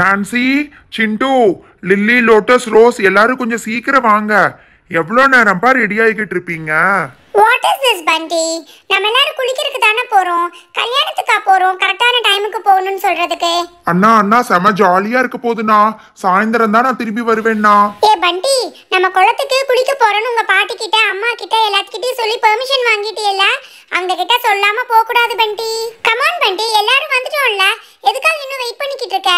Nancy Chintu lily lotus rose எல்லாரும் கொஞ்சம் சீக்கிரம் வாங்க எவ்வளோ பா ரெடி ஆகிக்கிட்டு இருப்பீங்க வாட் இஸ் திஸ் பண்டி நம்ம எல்லாரும் குளிக்கிறதுக்கு தானே போறோம் கல்யாணத்துக்கா போறோம் கரெக்டான டைமுக்கு போகணும்னு சொல்றதுக்கு அண்ணா அண்ணா செம ஜாலியா இருக்க போதுனா சாயந்தரம் தான் நான் திரும்பி வருவேன்னா ஏ பண்டி நம்ம குளத்துக்கு குளிக்க போறோம்னு உங்க பாட்டி கிட்ட அம்மா கிட்ட எல்லாத்துக்கிட்டையும் சொல்லி பெர்மிஷன் வாங்கிட்டீல்ல அவங்க கிட்ட சொல்லாம போக கூடாது பண்டி கமான் பண்டி எல்லாரும் வந்துட்டோம்ல எதுக்காக இன்னும் வெயிட் பண்ணிக்கிட்டு இருக்க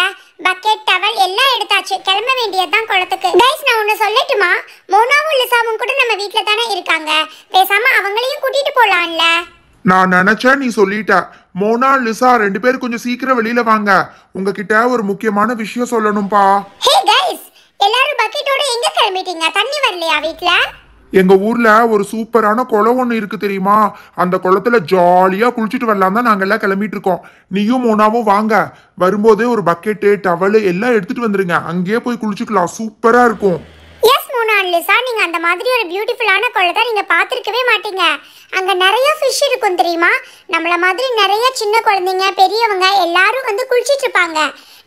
பக்கெட் டவல் எல்லாம் எடுத்தாச்சு கிளம்ப வேண்டியதுதான் குளத்துக்கு கைஸ் நான் ஒன்று சொல்லட்டுமா மோனாவும் லிசாவும் கூட நம்ம வீட்டில் தானே இருக்காங்க பேசாம அவங்களையும் கூட்டிட்டு போலாம்ல நான் நினைச்சேன் நீ சொல்லிட்ட மோனா லிசா ரெண்டு பேரும் கொஞ்சம் சீக்கிரம் வெளியில வாங்க உங்ககிட்ட ஒரு முக்கியமான விஷயம் சொல்லணும்பா ஹே கைஸ் எல்லாரும் பக்கெட்டோட எங்க கிளம்பிட்டீங்க தண்ணி வரலையா வீட்ல எங்கள் ஊரில் ஒரு சூப்பரான குளம் ஒன்று இருக்குது தெரியுமா அந்த குளத்துல ஜாலியாக குளிச்சுட்டு வரலாம் தான் நாங்க எல்லாம் கிளம்பிட்டு இருக்கோம் நீயும் மோனாவும் வாங்க வரும்போதே ஒரு பக்கெட்டு டவலு எல்லாம் எடுத்துட்டு வந்துடுங்க அங்கேயே போய் குளிச்சுக்கலாம் சூப்பராக இருக்கும் அன்லிசா நீங்க அந்த மாதிரி ஒரு பியூட்டிஃபுல்லான குளத்தை நீங்க பார்த்துருக்கவே மாட்டீங்க அங்க நிறைய ஃபிஷ் இருக்கும் தெரியுமா நம்மள மாதிரி நிறைய சின்ன குழந்தைங்க பெரியவங்க எல்லாரும் வந்து குளிச்சிட்டு இருப்பாங்க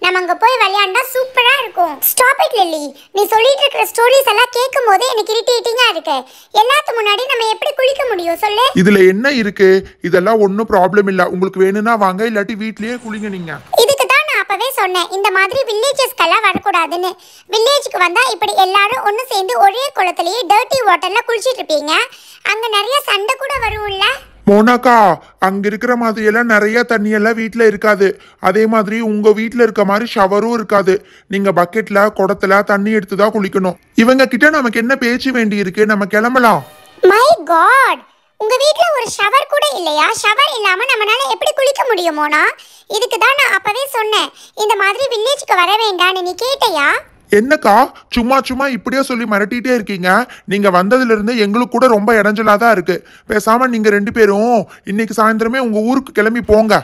நம்ம அங்கே போய் விளையாண்டா சூப்பராக இருக்கும் ஸ்டாப் இட் லில்லி நீ சொல்லிட்டு இருக்கிற ஸ்டோரிஸ் எல்லாம் கேட்கும் போதே எனக்கு இரிட்டேட்டிங்காக இருக்கு எல்லாத்து முன்னாடி நம்ம எப்படி குளிக்க முடியும் சொல்லு இதுல என்ன இருக்கு இதெல்லாம் ஒன்றும் ப்ராப்ளம் இல்லை உங்களுக்கு வேணும்னா வாங்க இல்லாட்டி வீட்லயே குளிங்க நீங்க இதுக்கு தான் நான் அப்பவே சொன்னேன் இந்த மாதிரி வில்லேஜஸ்க்கெல்லாம் வரக்கூடாதுன்னு வில்லேஜுக்கு வந்தா இப்படி எல்லாரும் ஒன்று சேர்ந்து ஒரே குளத்துலயே டர்ட்டி வாட்டர்ல குளிச்சிட்டு இருப்பீங்க அங்க நிறைய சண்டை கூட வரும்ல மோனாக்கா அங்க இருக்கிற மாதிரி எல்லாம் நிறைய தண்ணி எல்லாம் வீட்டில் இருக்காது அதே மாதிரி உங்க வீட்டில் இருக்க மாதிரி ஷவரும் இருக்காது நீங்க பக்கெட்ல குடத்துல தண்ணி எடுத்து தான் குளிக்கணும் இவங்க கிட்ட நமக்கு என்ன பேச்சு வேண்டி இருக்கு நம்ம கிளம்பலாம் மை காட் உங்க வீட்ல ஒரு ஷவர் கூட இல்லையா ஷவர் இல்லாம நம்மனால எப்படி குளிக்க முடியுமோனா இதுக்கு தான் நான் அப்பவே சொன்னேன் இந்த மாதிரி வில்லேஜ்க்கு வர வேண்டாம்னு நீ கேட்டையா என்னக்கா சும்மா சும்மா இப்படியே சொல்லி மிரட்டிகிட்டே இருக்கீங்க நீங்கள் வந்ததுலேருந்து எங்களுக்கு கூட ரொம்ப இடைஞ்சலாக தான் இருக்குது பேசாமல் நீங்கள் ரெண்டு பேரும் இன்னைக்கு சாயந்தரமே உங்கள் ஊருக்கு கிளம்பி போங்க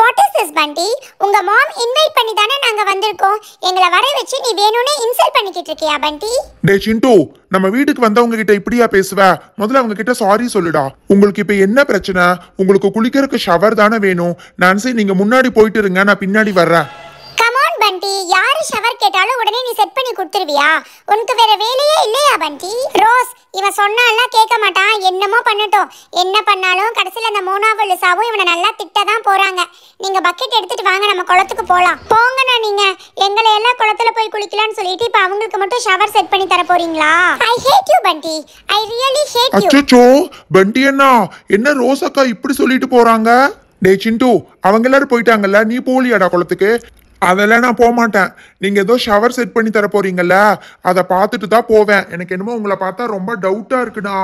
வாட் இஸ் திஸ் பண்டி உங்க மாம் இன்வைட் பண்ணி தானே நாங்க வந்திருக்கோம் எங்களை வர வச்சு நீ வேணும்னே இன்சல்ட் பண்ணிக்கிட்டு இருக்கியா பண்டி டேய் சிண்டு நம்ம வீட்டுக்கு வந்தவங்க கிட்ட இப்படியா பேசுவ முதல்ல அவங்க கிட்ட சாரி சொல்லுடா உங்களுக்கு இப்ப என்ன பிரச்சனை உங்களுக்கு குளிக்கிறதுக்கு ஷவர் தானே வேணும் நான்சி நீங்க முன்னாடி போயிட்டு இருங்க நான் பின்னாடி வர்றேன் பண்டி யாரு ஷவர் கேட்டாலும் உடனே நீ செட் பண்ணி கொடுத்துருவியா உனக்கு வேற வேலையே இல்லையா பண்டி ரோஸ் இவன் சொன்னாலாம் கேட்க மாட்டான் என்னமோ பண்ணட்டும் என்ன பண்ணாலும் கடைசியில் அந்த மோனாவும் லிசாவும் இவனை நல்லா திட்ட தான் போறாங்க நீங்க பக்கெட் எடுத்துட்டு வாங்க நம்ம குளத்துக்கு போகலாம் போங்கண்ணா நீங்க எங்களை எல்லாம் குளத்துல போய் குளிக்கலாம்னு சொல்லிட்டு இப்போ அவங்களுக்கு மட்டும் ஷவர் செட் பண்ணி தர போறீங்களா ஐ ஹேட் யூ பண்டி ஐ ரியலி ஹேட் யூ அச்சோ பண்டி அண்ணா என்ன ரோஸ் அக்கா இப்படி சொல்லிட்டு போறாங்க டே சிண்டு அவங்க எல்லாரும் போயிட்டாங்கல்ல நீ போலியாடா குளத்துக்கு அதெல்லாம் நான் போக மாட்டேன் நீங்கள் ஏதோ ஷவர் செட் பண்ணி தர போறீங்கல்ல அதை பார்த்துட்டு தான் போவேன் எனக்கு என்னமோ உங்களை பார்த்தா ரொம்ப டவுட்டாக இருக்குண்ணா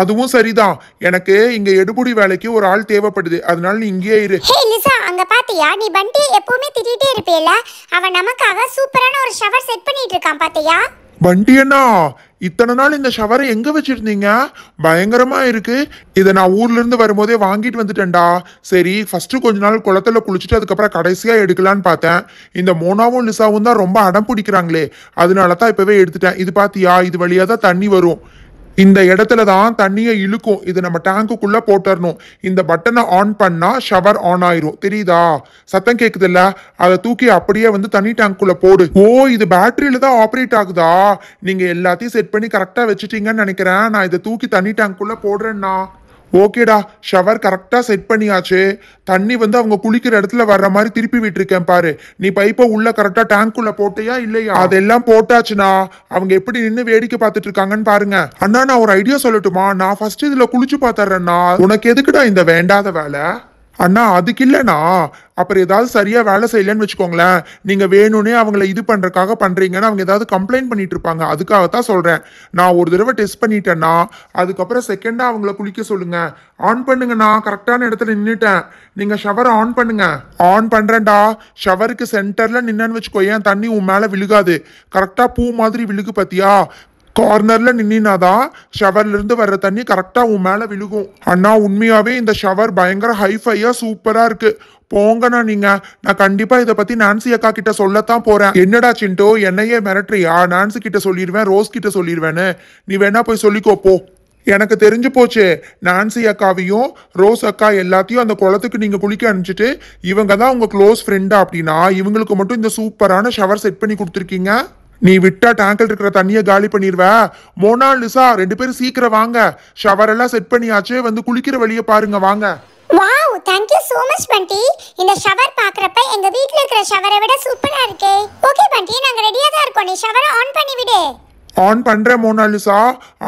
அதுவும் சரிதான் எனக்கு இங்கே எடுபடி வேலைக்கு ஒரு ஆள் தேவைப்படுது அதனால நீ இங்கேயே இரு ஹே லிசா அங்க பாத்தியா நீ பண்டி எப்பவுமே திட்டிட்டே இருப்பேல அவன் நமக்காக சூப்பரான ஒரு ஷவர் செட் பண்ணிட்டு இருக்கான் பாத்தியா வண்டி அண்ணா இத்தனை நாள் இந்த ஷவரை எங்கே வச்சிருந்தீங்க பயங்கரமாக இருக்குது இதை நான் ஊர்லேருந்து வரும்போதே வாங்கிட்டு வந்துட்டேன்டா சரி ஃபஸ்ட்டு கொஞ்ச நாள் குளத்துல குளிச்சுட்டு அதுக்கப்புறம் கடைசியாக எடுக்கலான்னு பார்த்தேன் இந்த மோனாவும் லிசாவும் தான் ரொம்ப அடம் பிடிக்கிறாங்களே அதனால தான் இப்போவே எடுத்துட்டேன் இது பார்த்தியா இது வழியாக தான் தண்ணி வரும் இந்த இடத்துல தான் தண்ணியை இழுக்கும் இது நம்ம டேங்குக்குள்ளே போட்டுடணும் இந்த பட்டனை ஆன் பண்ணால் ஷவர் ஆன் ஆயிரும் தெரியுதா சத்தம் கேட்குது இல்ல அதை தூக்கி அப்படியே வந்து தண்ணி டேங்க்குள்ளே போடு ஓ இது பேட்டரியில் தான் ஆப்ரேட் ஆகுதா நீங்கள் எல்லாத்தையும் செட் பண்ணி கரெக்டாக வச்சுட்டீங்கன்னு நினைக்கிறேன் நான் இதை தூக்கி தண்ணி டேங்க்குள்ளே போடுறேன்னா ஓகேடா ஷவர் கரெக்டாக செட் பண்ணியாச்சு தண்ணி வந்து அவங்க குளிக்கிற இடத்துல வர்ற மாதிரி திருப்பி விட்டுருக்கேன் பாரு நீ பைப்பை உள்ள கரெக்டாக டேங்க்குள்ளே போட்டியா இல்லையா அதெல்லாம் போட்டாச்சுண்ணா அவங்க எப்படி நின்று வேடிக்கை பார்த்துட்டு இருக்காங்கன்னு பாருங்க அண்ணா நான் ஒரு ஐடியா சொல்லட்டுமா நான் ஃபர்ஸ்ட் இதில் குளிச்சு பார்த்துறேன்னா உனக்கு எதுக்குடா இந்த வேண்டாத வேலை அண்ணா அதுக்கு இல்லைண்ணா அப்புறம் ஏதாவது சரியாக வேலை செய்யலன்னு வச்சுக்கோங்களேன் நீங்கள் வேணும்னே அவங்கள இது பண்ணுறக்காக பண்ணுறீங்கன்னு அவங்க ஏதாவது கம்ப்ளைண்ட் பண்ணிட்டு இருப்பாங்க அதுக்காக தான் சொல்கிறேன் நான் ஒரு தடவை டெஸ்ட் பண்ணிட்டேன்னா அதுக்கப்புறம் செகண்டாக அவங்கள குளிக்க சொல்லுங்கள் ஆன் பண்ணுங்கண்ணா கரெக்டான இடத்துல நின்றுட்டேன் நீங்கள் ஷவரை ஆன் பண்ணுங்க ஆன் பண்ணுறேன்டா ஷவருக்கு சென்டரில் நின்னு வச்சுக்கோ ஏன் தண்ணி உன் மேலே விழுகாது கரெக்டாக பூ மாதிரி விழுகு பார்த்தியா கார்னர்ல நின்னாதான் ஷவர்ல இருந்து வர்ற தண்ணி கரெக்டா உன் மேல விழுகும் அண்ணா உண்மையாவே இந்த ஷவர் பயங்கர ஹைஃபையா சூப்பரா இருக்கு போங்கண்ணா நீங்க நான் கண்டிப்பா இதை பத்தி நான்சி அக்கா கிட்ட சொல்லத்தான் போறேன் என்னடா சின்ட்டோ என்னையே மிரட்டுறியா நான்சி கிட்ட சொல்லிடுவேன் ரோஸ் கிட்ட சொல்லிடுவேன்னு நீ வேணா போய் சொல்லிக்கோ போ எனக்கு தெரிஞ்சு போச்சு நான்சி அக்காவையும் ரோஸ் அக்கா எல்லாத்தையும் அந்த குளத்துக்கு நீங்கள் குளிக்க அனுப்பிச்சிட்டு இவங்க தான் உங்கள் க்ளோஸ் ஃப்ரெண்டா அப்படின்னா இவங்களுக்கு மட்டும் இந்த சூப்பரான ஷவர் செட் பண்ணி கொடுத்துருக்கீங்க நீ விட்டா டேங்கில் இருக்கிற தண்ணியை காலி பண்ணிடுவேன் மோனாலிசா ரெண்டு பேரும் சீக்கிரம் வாங்க ஷவர் எல்லாம் செட் பண்ணியாச்சு வந்து குளிக்கிற வழியை பாருங்க வாங்க wow thank you so much Bunty இந்த ஷவர் பாக்குறப்ப எங்க வீட்ல இருக்கிற ஷவரை விட சூப்பரா இருக்கே ஓகே பண்டி நாங்க ரெடியா தான் இருக்கோம் நீ ஷவரை ஆன் பண்ணி விடு ஆன் பண்ணுறேன் மோனாலிசா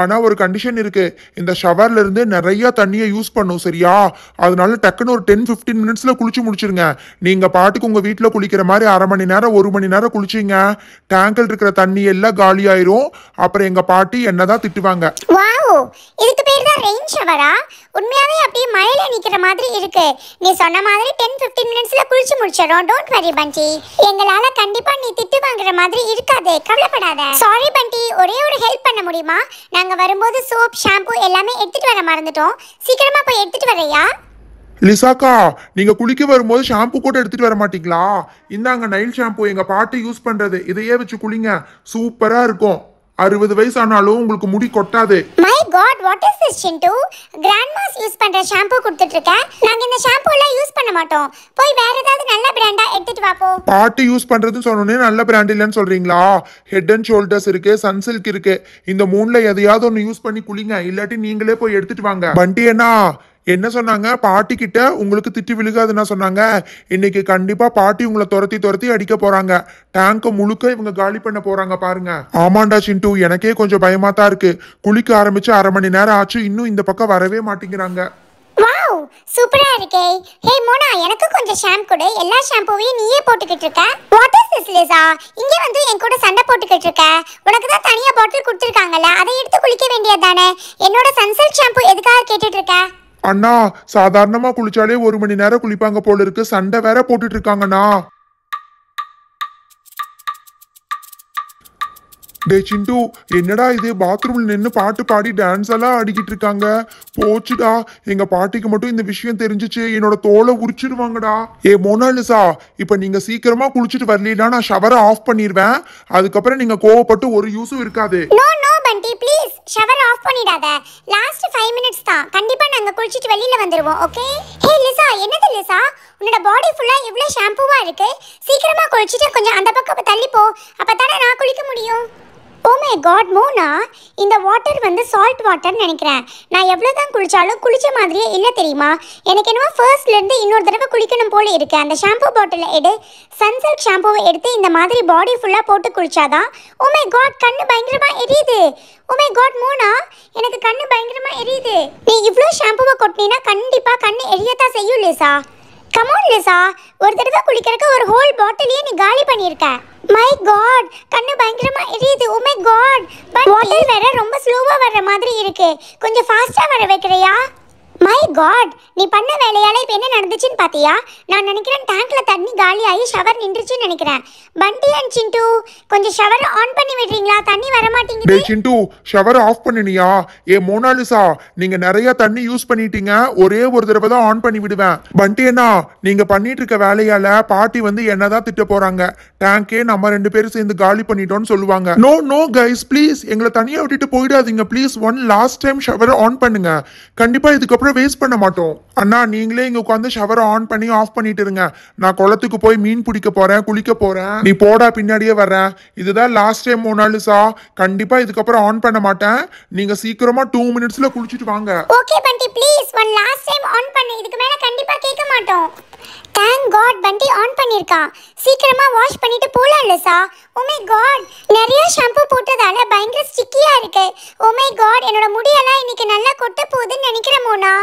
ஆனால் ஒரு கண்டிஷன் இருக்குது இந்த ஷவர்லேருந்து நிறையா தண்ணியை யூஸ் பண்ணும் சரியா அதனால டக்குன்னு ஒரு டென் ஃபிஃப்டீன் மினிட்ஸில் குளிச்சு முடிச்சிருங்க நீங்கள் பாட்டுக்கு உங்கள் வீட்டில் குளிக்கிற மாதிரி அரை மணி நேரம் ஒரு மணி நேரம் குளிச்சிங்க டேங்கில் இருக்கிற தண்ணி எல்லாம் காலியாயிரும் அப்புறம் எங்கள் பாட்டி என்ன தான் திட்டுவாங்க இதுக்கு பேர் தான் ரெயின் ஷவரா உண்மையாவே அப்படியே மழையில நிக்கிற மாதிரி இருக்கு நீ சொன்ன மாதிரி டென் பிப்டீன் மினிட்ஸ்ல குளிச்சு முடிச்சிடும் டோன்ட் வரி பண்டி எங்களால கண்டிப்பா நீ திட்டு வாங்குற மாதிரி இருக்காது கவலைப்படாத சாரி பண்டி ஒரே ஒரு ஹெல்ப் பண்ண முடியுமா நாங்க வரும்போது சோப் ஷாம்பு எல்லாமே எடுத்துட்டு வர மறந்துட்டோம் சீக்கிரமா போய் எடுத்துட்டு வரையா லிசாக்கா நீங்க குளிக்க வரும்போது ஷாம்பு கூட எடுத்துட்டு வர மாட்டீங்களா இந்தாங்க நைல் ஷாம்பு எங்க பாட்டி யூஸ் பண்றது இதையே வச்சு குளிங்க சூப்பரா இருக்கும் அறுபது வயசு ஆனாலும் உங்களுக்கு முடி கொட்டாது my god what is this Chintu grandmas use பண்ற ஷாம்பு கொடுத்துட்டு இருக்கேன் நாங்க இந்த ஷாம்பு எல்லாம் யூஸ் பண்ண மாட்டோம் போய் வேற ஏதாவது நல்ல பிராண்டா எடுத்துட்டு வா போ பாட்டி யூஸ் பண்றதுன்னு சொன்னோனே நல்ல பிராண்ட் இல்லைன்னு சொல்றீங்களா ஹெட் அண்ட் ஷோல்டர்ஸ் இருக்கு சன்சில்க் இருக்கு இந்த மூணுல எதையாவது ஒன்னு யூஸ் பண்ணி குளிங்க இல்லாட்டி நீங்களே போய் எடுத்துட்டு வாங்க வண்டி என்ன என்ன சொன்னாங்க பாட்டி கிட்ட உங்களுக்கு திட்டு விழுகாதுன்னா சொன்னாங்க இன்னைக்கு கண்டிப்பா பாட்டி உங்களை துரத்தி துரத்தி அடிக்க போறாங்க டேங்க முழுக்க இவங்க காலி பண்ண போறாங்க பாருங்க ஆமாண்டா சிண்டு எனக்கே கொஞ்சம் பயமா தான் இருக்கு குளிக்க ஆரம்பிச்சு அரை மணி நேரம் ஆச்சு இன்னும் இந்த பக்கம் வரவே மாட்டேங்கிறாங்க வாவ் சூப்பரா இருக்கே ஹே மோனா எனக்கு கொஞ்சம் ஷாம்பு கொடு எல்லா ஷாம்புவையும் நீயே போட்டுக்கிட்டு இருக்க வாட் இஸ் திஸ் லிசா இங்க வந்து என் கூட சண்டை போட்டுக்கிட்டு இருக்க உனக்கு தான் தனியா பாட்டில் கொடுத்துருக்காங்கல்ல அதை எடுத்து குளிக்க வேண்டியது தானே என்னோட சன்சில்க் ஷாம்பு எதுக்காக கேட்டுட்டு இருக்க அண்ணா சாதாரணமா குளிச்சாலே ஒரு மணி நேரம் குளிப்பாங்க போல இருக்கு சண்டை வேற போட்டுட்டு இருக்காங்கண்ணா டே சிண்டு என்னடா இது பாத்ரூம்ல நின்று பாட்டு பாடி டான்ஸ் எல்லாம் ஆடிக்கிட்டு இருக்காங்க போச்சுடா எங்க பாட்டிக்கு மட்டும் இந்த விஷயம் தெரிஞ்சிச்சு என்னோட தோலை உரிச்சிருவாங்கடா ஏ மோனாலிசா இப்ப நீங்க சீக்கிரமா குளிச்சுட்டு வரலாம் நான் ஷவரை ஆஃப் பண்ணிடுவேன் அதுக்கப்புறம் நீங்க கோவப்பட்டு ஒரு யூஸும் இருக்காது ஷவர் ஆஃப் பண்ணிடாத லாஸ்ட் ஃபைவ் மினிட்ஸ் தான் கண்டிப்பாக நாங்கள் குளிச்சுட்டு வெளியில் வந்துடுவோம் ஓகே ஹே லிசா என்னது லிசா உன்னோட பாடி ஃபுல்லாக இவ்வளோ ஷாம்புவாக இருக்குது சீக்கிரமாக குளிச்சுட்டு கொஞ்சம் அந்த பக்கம் தள்ளி போ அப்போ தானே நான் குளிக்க முடியும் ஓமே oh காட் மோனா இந்த வாட்டர் வந்து சால்ட் வாட்டர்னு நினைக்கிறேன் நான் எவ்வளோ தான் குளித்தாலும் குளித்த மாதிரியே இல்லை தெரியுமா எனக்கு என்னவோ ஃபர்ஸ்ட்லேருந்து இன்னொரு தடவை குளிக்கணும் போல் இருக்கு அந்த ஷாம்பு பாட்டிலில் எடு சன்சில்க் ஷாம்புவை எடுத்து இந்த மாதிரி பாடி ஃபுல்லாக போட்டு குளித்தாதான் ஓமே oh காட் கண்ணு பயங்கரமாக எரியுது ஓமே oh காட் மோனா எனக்கு கண்ணு பயங்கரமாக எரியுது நீ இவ்வளோ ஷாம்புவை கொட்டினா கண்டிப்பாக கண்ணு எரியத்தான் செய்யும் லேசா கமோன் லேசா ஒரு தடவை குளிக்கிறதுக்கு ஒரு ஹோல் பாட்டிலையே நீ காலி பண்ணியிருக்கேன் மை காட் கண்ணு பயங்கரமா எரியுது oh my God but water வேற ரொம்ப ஸ்லோவா வர மாதிரி இருக்கு கொஞ்சம் ஃபாஸ்டா வர வைக்கிறியா மை காட் நீ பண்ண வேலையால இப்போ என்ன நடந்துச்சுன்னு பார்த்தியா நான் நினைக்கிறேன் டேங்க்ல தண்ணி காலியாகி ஷவர் நின்றுச்சுன்னு நினைக்கிறேன் பண்டி அண்ட் சிண்டு கொஞ்சம் ஷவர் ஆன் பண்ணி விடுறீங்களா தண்ணி வர டே மாட்டேங்குது சிண்டு ஷவர் ஆஃப் பண்ணினியா ஏ மோனாலிசா நீங்க நிறைய தண்ணி யூஸ் பண்ணிட்டீங்க ஒரே ஒரு தடவை தான் ஆன் பண்ணி விடுவேன் பண்டி அண்ணா நீங்க பண்ணிட்டு இருக்க வேலையால பாட்டி வந்து என்னதான் திட்ட போறாங்க டேங்கே நம்ம ரெண்டு பேரும் சேர்ந்து காலி பண்ணிட்டோம்னு சொல்லுவாங்க நோ நோ கைஸ் ப்ளீஸ் எங்களை தனியா விட்டுட்டு போயிடாதீங்க please one last time shower on பண்ணுங்க கண்டிப்பா இதுக்கப்புறம் கூட வேஸ்ட் பண்ண மாட்டோம் அண்ணா நீங்களே இங்க உட்காந்து ஷவரை ஆன் பண்ணி ஆஃப் பண்ணிட்டு இருங்க நான் குளத்துக்கு போய் மீன் பிடிக்க போறேன் குளிக்க போறேன் நீ போடா பின்னாடியே வர்றேன் இதுதான் லாஸ்ட் டைம் மூணு சா கண்டிப்பா இதுக்கப்புறம் ஆன் பண்ண மாட்டேன் நீங்க சீக்கிரமா டூ மினிட்ஸ்ல குளிச்சுட்டு வாங்க okay Bunty please one last time on பண்ணு இதுக்கு மேல கண்டிப்பா கேட்க மாட்டோம் தேங்க் காட் வண்டி ஆன் பண்ணியிருக்கான் சீக்கிரமா வாஷ் பண்ணிட்டு போலாம் லசா உமே oh காட் நிறைய ஷாம்பு போட்டதால பயங்கர ஸ்டிக்கியாக இருக்கு உமே oh காட் என்னோட முடியெல்லாம் இன்னைக்கு நல்லா கொட்ட போகுதுன்னு நினைக்கிறேன் மோனா